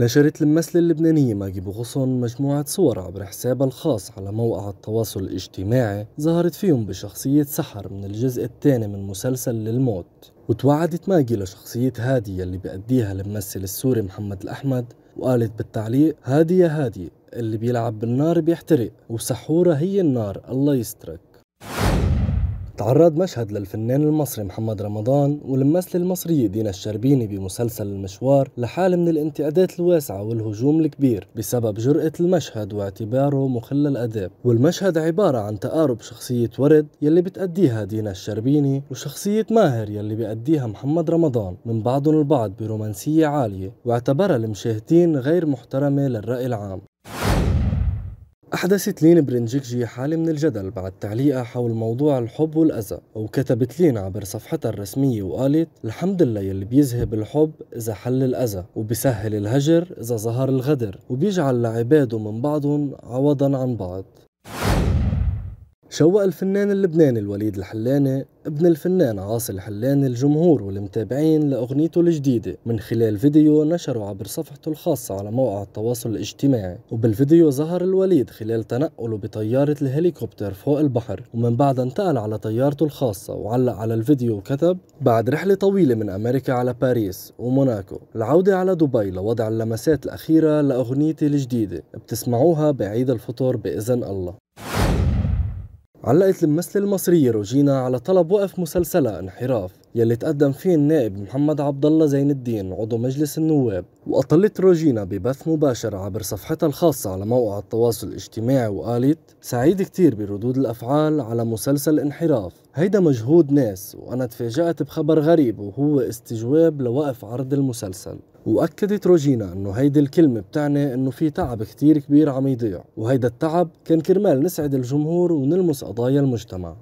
نشرت الممثلة اللبنانية ماجي بوغصن مجموعة صور عبر حسابها الخاص على موقع التواصل الاجتماعي ظهرت فيهم بشخصية سحر من الجزء الثاني من مسلسل للموت وتوعدت ماجي لشخصية هادي اللي بيأديها الممثل السوري محمد الأحمد وقالت بالتعليق هادي يا هادي اللي بيلعب بالنار بيحترق وسحورة هي النار الله يسترك تعرض مشهد للفنان المصري محمد رمضان والممثلة المصرية دينا الشربيني بمسلسل المشوار لحالة من الانتقادات الواسعة والهجوم الكبير بسبب جرأة المشهد واعتباره مخل الأداب والمشهد عبارة عن تقارب شخصية ورد يلي بتأديها دينا الشربيني وشخصية ماهر يلي بيأديها محمد رمضان من بعضهم البعض برومانسية عالية واعتبرها المشاهدين غير محترمة للرأي العام أحدثت لين برنجيكجي حالة من الجدل بعد تعليقها حول موضوع الحب والأذى وكتبت لين عبر صفحتها الرسمية وقالت الحمد لله يلي بيذهب الحب إذا حل الأذى وبيسهل الهجر إذا ظهر الغدر وبيجعل لعباده من بعضهم عوضا عن بعض شوق الفنان اللبناني الوليد الحلاني ابن الفنان عاصي الحلاني الجمهور والمتابعين لأغنيته الجديدة من خلال فيديو نشره عبر صفحته الخاصة على موقع التواصل الاجتماعي وبالفيديو ظهر الوليد خلال تنقله بطيارة الهليكوبتر فوق البحر ومن بعدها انتقل على طيارته الخاصة وعلق على الفيديو وكتب بعد رحلة طويلة من أمريكا على باريس وموناكو العودة على دبي لوضع اللمسات الأخيرة لأغنيتي الجديدة بتسمعوها بعيد الفطر بإذن الله علقت الممثلة المصرية روجينا على طلب وقف مسلسلها انحراف يلي تقدم فيه النائب محمد عبد الله زين الدين عضو مجلس النواب وأطلت روجينا ببث مباشر عبر صفحتها الخاصة على موقع التواصل الاجتماعي وقالت سعيد كتير بردود الأفعال على مسلسل انحراف هيدا مجهود ناس وأنا تفاجأت بخبر غريب وهو استجواب لوقف عرض المسلسل وأكدت روجينا أنه هيدي الكلمة بتعني أنه في تعب كتير كبير عم يضيع وهيدا التعب كان كرمال نسعد الجمهور ونلمس قضايا المجتمع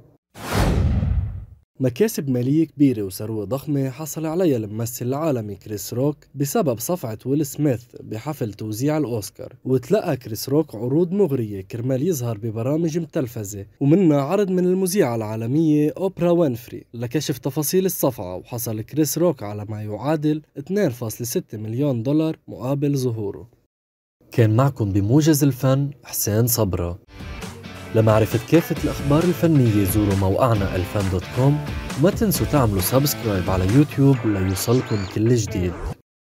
مكاسب مالية كبيرة وثروة ضخمة حصل عليها الممثل العالمي كريس روك بسبب صفعة ويل سميث بحفل توزيع الأوسكار وتلقى كريس روك عروض مغرية كرمال يظهر ببرامج متلفزة ومنها عرض من المذيعة العالمية أوبرا وينفري لكشف تفاصيل الصفعة وحصل كريس روك على ما يعادل 2.6 مليون دولار مقابل ظهوره كان معكم بموجز الفن حسين صبره لمعرفة كافة الأخبار الفنية زوروا موقعنا الفان دوت كوم وما تنسوا تعملوا سبسكرايب على يوتيوب ليوصلكم كل جديد